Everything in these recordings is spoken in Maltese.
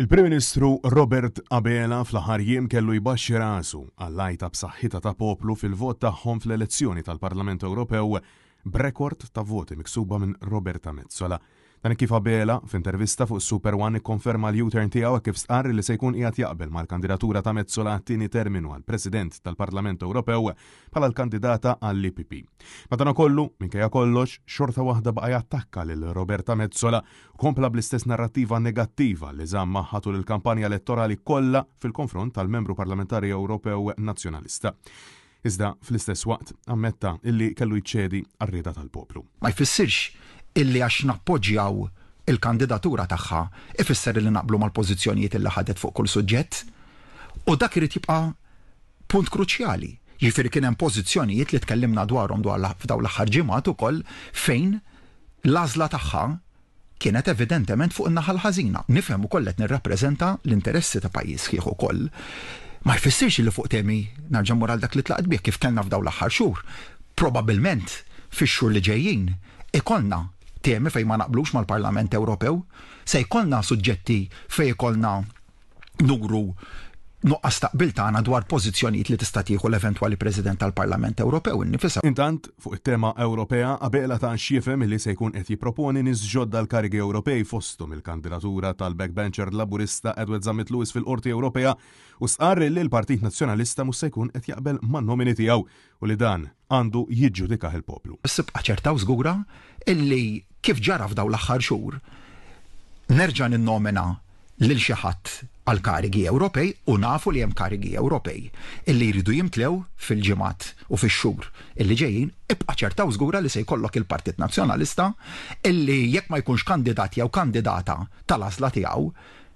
Il-Prim Ministru Robert Abela fl-aħħar jiem kellu jbaxxi rasu għall b'saħħita ta' poplu fil-vot tagħhom fl-elezzjoni tal-Parlament Ewropew b'rekord ta' voti miksuba minn Roberta Mezzola Dan kif Abela f'intervista fuq Super One ikkonferma l-U-turn tiegħu kif stqar li se jkun qiegħed jaqbel mal-kandidatura ta' Mezzola tieni terminu għal President tal-Parlament Ewropew bħala l-kandidata għall-IPP. Madankollu, minkejja kollox, xorta waħda baqa jattakka lil Roberta Mezzola kompla bl-istess narrattiva negattiva li żamm ħatul il-kampanja elettorali kollha fil-konfront tal-Membru Parlamentari Ewropew Nazzjonalista iżda fl-istess waqt ammetta illi kellu jċedi għarrieda tal-poplu. Ma jfissirx illi għax nappoġġjaw il-kandidatura tagħha ifisser li naqblu mal-pożizzjonijiet illi ħadet fuq kull suġġett. U dak irid jibqa' punt kruċjali. Jifieri kien hemm pożizzjonijiet li tkellimna dwarhom dwar f'dawn l-aħħar ġimgħat ukoll fejn l-għażla tagħha kienet evidentement fuq in-naħa l-ħażina. Nifhem ukoll qed nirrappreżenta l-interessi ta' pajjiż kieħ ukoll. Ma jfissirx li fuq temi narġa' moral dak li tlaqt bih kif kellna f'dawn l-aħħar xhur. Probabilment fix-xhur li ġejjin ikollna temi fej ma naqblux mal-Parlament Ewropew, se jkollna suġġetti fej jkollna nuru nuqqas taqbil tagħna dwar pożizzjonijiet li tista' tieħu l-eventwali President tal-Parlament Ewropew innifisha. Intant, fuq it-tema Ewropea qabela ta' xifem li se jkun qed jipproponi nies l-karigi Ewropej fostum il-kandidatura tal-backbencher laburista Edward Zamit Lewis fil-Qorti Ewropea u sqarri li l-Partit Nazzjonalista mhux se jkun qed jaqbel man-nomini tiegħu u li dan għandu jiġġudikah il-poplu. Sibqa ċertaw żgura illi kif ġara f'daw l-aħħar xhur, nerġa' ninnomina lil xi ħadd għal karigi Ewropej u nafu li hemm karigi Ewropej illi jridu jimtlew fil-ġimgħat u fix-xhur illi ġejjin ibqa' ċerta u żgura li se jkollok il-Partit Nazzjonalista illi jekk ma jkunx kandidat jew kandidata tal-asla tiegħu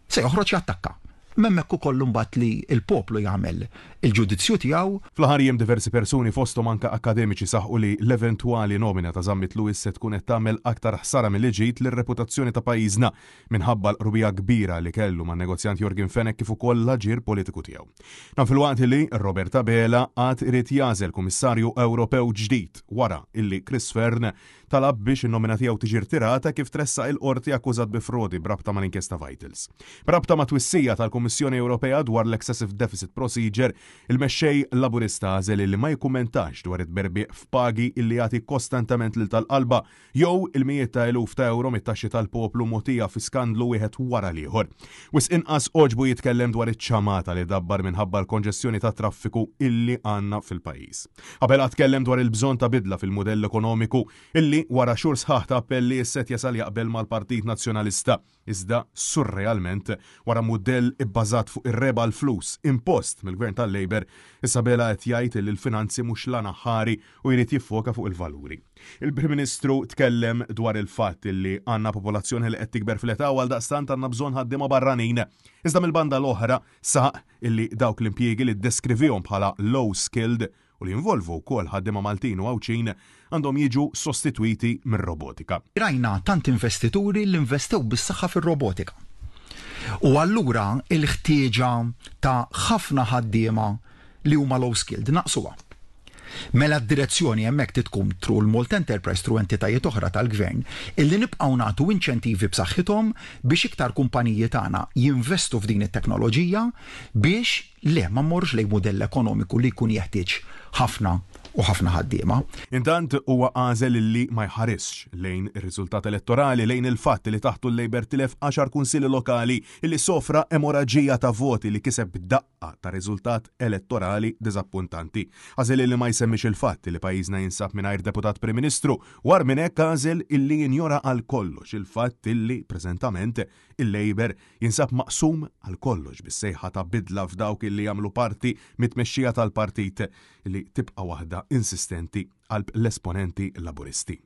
se joħroġ jattakka. Memmek kollum mbagħad li l-poplu jagħmel il-ġudizzju tiegħu. Fl-ħarjem diversi persuni fostom anka akademiċi saħqu li l-eventuali nomina ta' Zammit Lewis se tkun qed tagħmel aktar ħsara mill-ġid lir-reputazzjoni ta' pajjiżna minħabba l rubija kbira li kellu man negozjant Jorgin Fenek kif ukoll l-aġir politiku tiegħu. Nam fil-waqt li Roberta Bela għad irid jażel kummissarju Ewropew ġdid wara illi Chris Fern talab biex in-nomina tiegħu tiġir tirata kif tressa il-qorti akkużat bi frodi brabta mal-inkjesta Vitals. Brabta ma' twissija tal-Kummissjoni Ewropea dwar l-Excessive Deficit Procedure Il-mexxej laburista għażel li ma jkumentax dwar it-berbi f'pagi illi jagħti kostantament lil tal-qalba jew il-mijiet ta' eluf ta' euro mit-taxxi tal-poplu motija fi skandlu wieħed wara l-ieħor. Wis inqas oġbu jitkellem dwar iċ-ċamata li dabbar minħabba l-konġestjoni ta' traffiku illi għandna fil-pajjiż. Qabel tkellem dwar il-bżonn ta' bidla fil-mudell ekonomiku illi wara xhur sħaħ ta' appelli s-set jasal jaqbel mal-Partit Nazzjonalista iżda surrealment wara mudell ibbażat fuq ir-reba l-flus impost mill-gvern tal lejl Labour. Issa bela qed jgħid li l-finanzi mhux l naħħari u jrid jiffoka fuq il-valuri. Il-Prim Ministru tkellem dwar il-fatt li għandna popolazzjoni li qed tikber fl-età għal daqstant għandna bżonn ħaddiema barranin. Iżda mill-banda l-oħra saq illi dawk l-impjiegi li ddeskrivihom bħala low skilled u li involvu kol ħaddima Maltin u għawċin għandhom jiġu sostituiti mir robotika. Rajna tant investituri l-investew bis-saħħa fil-robotika U allura il-ħtieġa ta' ħafna ħaddiema li huma low skilled naqsuha. Mela d-direzzjoni hemmhekk titkun tru l mult Enterprise tru entitajiet oħra tal-gvern illi nibqgħu nagħtu inċentivi b'saħħithom biex iktar kumpaniji tagħna jinvestu f'din it-teknoloġija biex le ma mmorx lejn mudell ekonomiku li jkun jeħtieġ ħafna u ħafna ħaddiema. Intant huwa għażel li ma jħarisx lejn ir-riżultat elettorali lejn il-fatt li taħtu l-Lejber tilef 10 kunsilli lokali li sofra emoraġija ta' voti li kiseb daqqa ta' riżultat elettorali diżappuntanti. Għażel li ma jsemmix il-fatt li pajjiżna jinsab mingħajr deputat Prim Ministru war minn hekk għażel illi jinjora għal kollox il-fatt illi preżentament il-Lejber jinsab maqsum għal kollox bis-sejħa ta' bidla f'dawk illi jagħmlu parti mit-tmexxija tal-partit li tibqa' waħda insistenti għalb l-esponenti laburisti.